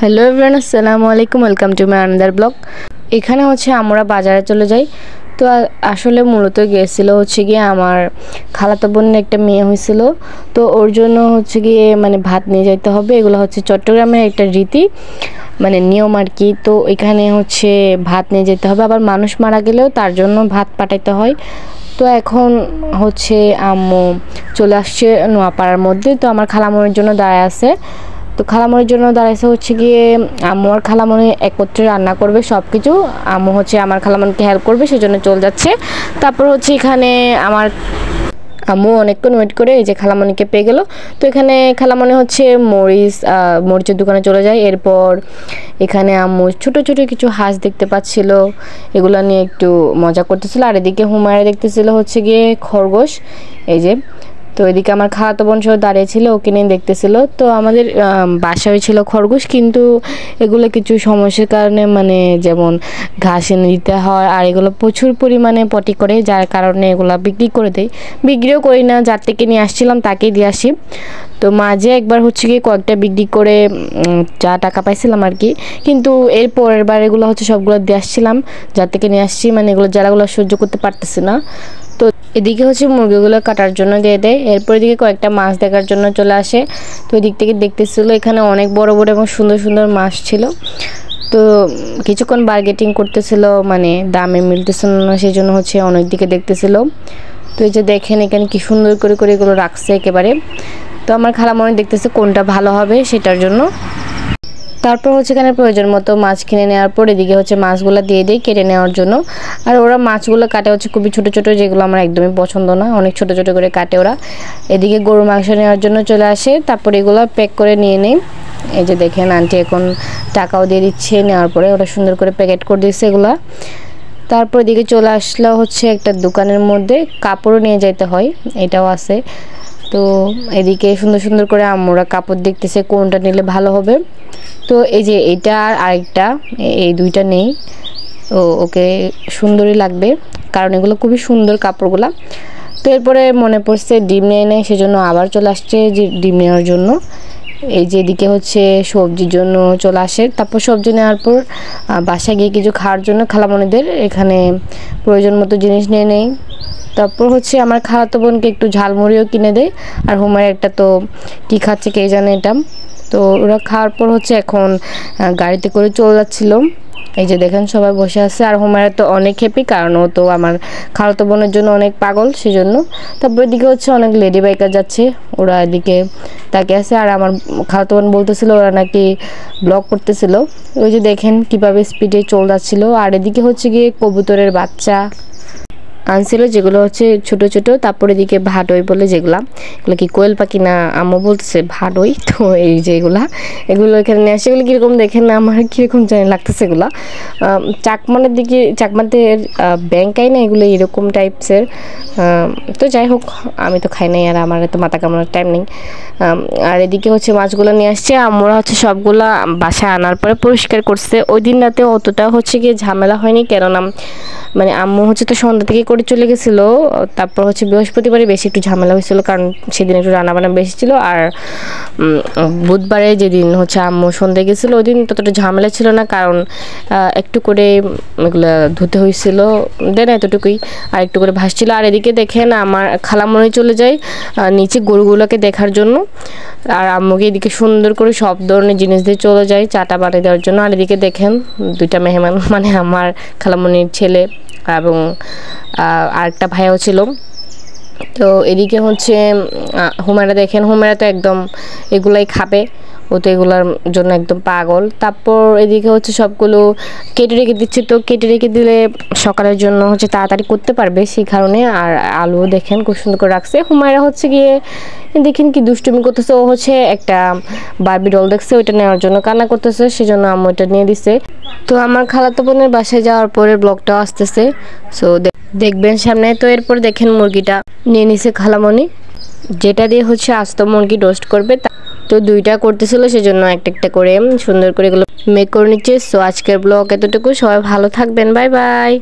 hello everyone আসসালামু আলাইকুম welcome to my another blog এখানে হচ্ছে আমরা বাজারে চলে যাই তো আসলে মূলত গিয়েছিলো হচ্ছে গিয়ে আমার খালাতো বোনের একটা মেয়ে হয়েছিল তো ওর জন্য হচ্ছে গিয়ে মানে ভাত নিয়ে যাইতে হবে এগুলো হচ্ছে চট্টগ্রামের একটা রীতি মানে নিয়ম আর কি তো এখানে হচ্ছে ভাত নিয়ে যেতে হবে আবার মানুষ মারা গেলেও তার জন্য ভাত পাঠাইতে হয় তো এখন হচ্ছে আম্মু চলে আসছে নোয়াপাড়ার মধ্যে তো আমার খালামনের জন্য দাঁড়ায় আছে তো খালামনির জন্য দাঁড়াইছে হচ্ছে গিয়ে আম্মু আর খালামনি একত্রে রান্না করবে সব কিছু আম্মু হচ্ছে আমার খালামনকে হেল্প করবে সেজন্য চলে যাচ্ছে তারপর হচ্ছে এখানে আমার আম্মু অনেকক্ষণ ওয়েট করে এই যে খালামনিকে পেয়ে গেল তো এখানে খালামনি হচ্ছে মরিচ মরিচের দোকানে চলে যায় এরপর এখানে আম্মু ছোট ছোট কিছু হাঁস দেখতে পাচ্ছিল এগুলো নিয়ে একটু মজা করতেছিল আর এদিকে হুমায়রা দেখতেছিল হচ্ছে গিয়ে খরগোশ এই যে তো এদিকে আমার খাওয়াতো বোন সহ দাঁড়িয়েছিল ওকে নিয়ে দেখতেছিল তো আমাদের বাসা হয়েছিল খরগোশ কিন্তু এগুলো কিছু সমস্যার কারণে মানে যেমন ঘাস এনে দিতে হয় আর এগুলো প্রচুর পরিমাণে পটি করে যার কারণে এগুলো বিক্রি করে দেয় বিক্রিও করি না যার থেকে নিয়ে আসছিলাম তাকেই দিয়ে আসি তো মাঝে একবার হচ্ছে কি কয়েকটা বিক্রি করে যা টাকা পাইছিলাম আর কি কিন্তু এর পরের বার এগুলো হচ্ছে সবগুলো দিয়ে আসছিলাম যার থেকে নিয়ে আসছি মানে এগুলো যারাগুলো সহ্য করতে পারতেছে না তো এদিকে হচ্ছে মুরগিগুলো কাটার জন্য দিয়ে দেয় এরপর এদিকে কয়েকটা মাছ দেখার জন্য চলে আসে তো এদিক থেকে দেখতেছিল এখানে অনেক বড় বড় এবং সুন্দর সুন্দর মাছ ছিল তো কিছুক্ষণ বার্গেটিং করতেছিল মানে দামে মিলতেছিল না সেই জন্য হচ্ছে অনেক দিকে দেখতেছিল তো এই যে দেখেন এখানে কি সুন্দর করে করে এগুলো রাখছে একেবারে তো আমার মনে দেখতেছে কোনটা ভালো হবে সেটার জন্য তারপর হচ্ছে এখানে প্রয়োজন মতো মাছ কিনে নেওয়ার পর এদিকে হচ্ছে মাছগুলো দিয়ে দিই কেটে নেওয়ার জন্য আর ওরা মাছগুলো কাটে হচ্ছে খুবই ছোট ছোট যেগুলো আমার একদমই পছন্দ না অনেক ছোট ছোট করে কাটে ওরা এদিকে গরু মাংস নেওয়ার জন্য চলে আসে তারপর এগুলো প্যাক করে নিয়ে নেই এই যে দেখেন আন্টি এখন টাকাও দিয়ে দিচ্ছে নেওয়ার পরে ওরা সুন্দর করে প্যাকেট করে দিচ্ছে এগুলা তারপর এদিকে চলে আসলো হচ্ছে একটা দোকানের মধ্যে কাপড়ও নিয়ে যাইতে হয় এটাও আছে তো এদিকে সুন্দর সুন্দর করে আমরা কাপড় দেখতেছে কোনটা নিলে ভালো হবে তো এই যে এটা আর আরেকটা এই দুইটা নেই ও ওকে সুন্দরই লাগবে কারণ এগুলো খুবই সুন্দর কাপড়গুলা তো এরপরে মনে পড়ছে ডিম নেয় নেয় সেজন্য আবার চলে আসছে যে ডিম নেওয়ার জন্য এই যে এদিকে হচ্ছে সবজির জন্য চলে আসে তারপর সবজি নেওয়ার পর বাসায় গিয়ে কিছু খাওয়ার জন্য খালামণিদের এখানে প্রয়োজন মতো জিনিস নিয়ে নেই তারপর হচ্ছে আমার খাওয়াতো বোনকে একটু ঝালমুড়িও কিনে দেয় আর হোমের একটা তো কী খাচ্ছে কে জানে এটা তো ওরা খাওয়ার পর হচ্ছে এখন গাড়িতে করে চলে যাচ্ছিল এই যে দেখেন সবাই বসে আছে আর হোমারা তো অনেক হ্যাপি কারণ ও তো আমার খালাতো বোনের জন্য অনেক পাগল সেজন্য তারপর এদিকে হচ্ছে অনেক লেডি বাইকার যাচ্ছে ওরা এদিকে তাকে আছে আর আমার খালাতো বোন বলতেছিল ওরা নাকি ব্লগ করতেছিল ওই যে দেখেন কিভাবে স্পিডে চল যাচ্ছিলো আর এদিকে হচ্ছে গিয়ে কবুতরের বাচ্চা আনছিল যেগুলো হচ্ছে ছোট ছোট তারপরে দিকে ওই বলে যেগুলা এগুলো কি কোয়েল পাখি না আম্মু বলতেছে ভাডই তো এই যেগুলা এগুলো এখানে নিয়ে আসে এগুলো কীরকম দেখেন না আমার কীরকম জানি লাগতেছে এগুলো চাকমানের দিকে চাকমাদের ব্যাংকাই না এগুলো এরকম টাইপসের তো যাই হোক আমি তো খাই নাই আর আমার তো মাথা কামানোর টাইম নেই আর এদিকে হচ্ছে মাছগুলো নিয়ে আসছে আমরা হচ্ছে সবগুলা বাসায় আনার পরে পরিষ্কার করছে ওই দিন রাতে অতটা হচ্ছে গিয়ে ঝামেলা হয়নি কেননা মানে আম্মু হচ্ছে তো সন্ধ্যা থেকে করে চলে গেছিলো তারপর হচ্ছে বৃহস্পতিবারে বেশি একটু ঝামেলা হয়েছিল কারণ সেদিন একটু রান্নাবান্না বেশি ছিল আর বুধবারে যেদিন হচ্ছে আম্মু সন্ধ্যে গেছিলো ওই দিন ততটা ঝামেলা ছিল না কারণ একটু করে এগুলো ধুতে হয়েছিল দেন এতটুকুই আর একটু করে ভাসছিল আর এদিকে দেখেন আমার খালামনে চলে যায় নিচে গরুগুলোকে দেখার জন্য আর আম্মুকে এদিকে সুন্দর করে সব ধরনের জিনিস দিয়ে চলে যায় চাটা বানিয়ে দেওয়ার জন্য আর এদিকে দেখেন দুইটা মেহমান মানে আমার খালামনির ছেলে এবং আরেকটা ভাইয়াও ছিল তো এদিকে হচ্ছে হুমেরা দেখেন হুমেরা তো একদম এগুলাই খাবে ও তো এগুলার জন্য একদম পাগল তারপর এদিকে হচ্ছে সবগুলো কেটে রেখে দিচ্ছে তো কেটে রেখে দিলে সকালের জন্য হচ্ছে তাড়াতাড়ি করতে পারবে সেই কারণে আর আলুও দেখেন খুব সুন্দর করে রাখছে হুমায়রা হচ্ছে গিয়ে দেখেন কি দুষ্টুমি করতেছে ও হচ্ছে একটা বাবি ডল দেখছে ওইটা নেওয়ার জন্য কান্না করতেছে সেজন্য আমি ওইটা নিয়ে দিছে তো আমার খালাতো বোনের বাসায় যাওয়ার পরে ব্লগটাও আসতেছে সো দেখবেন সামনে তো এরপর দেখেন মুরগিটা নিয়ে নিছে খালামণি যেটা দিয়ে হচ্ছে আস্ত মুরগি রোস্ট করবে তো দুইটা করতেছিল সেজন্য একটা একটা করে সুন্দর করে এগুলো মেক করে নিচ্ছে সো আজকের ব্লগ এতটুকু সবাই ভালো থাকবেন বাই বাই